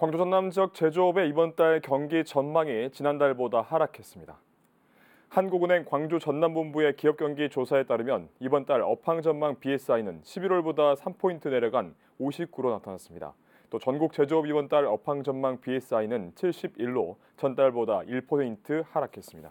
광주 전남 지역 제조업의 이번 달 경기 전망이 지난달보다 하락했습니다. 한국은행 광주 전남본부의 기업 경기 조사에 따르면 이번 달 업황 전망 BSI는 11월보다 3포인트 내려간 59로 나타났습니다. 또 전국 제조업 이번 달 업황 전망 BSI는 71로 전달보다 1포인트 하락했습니다.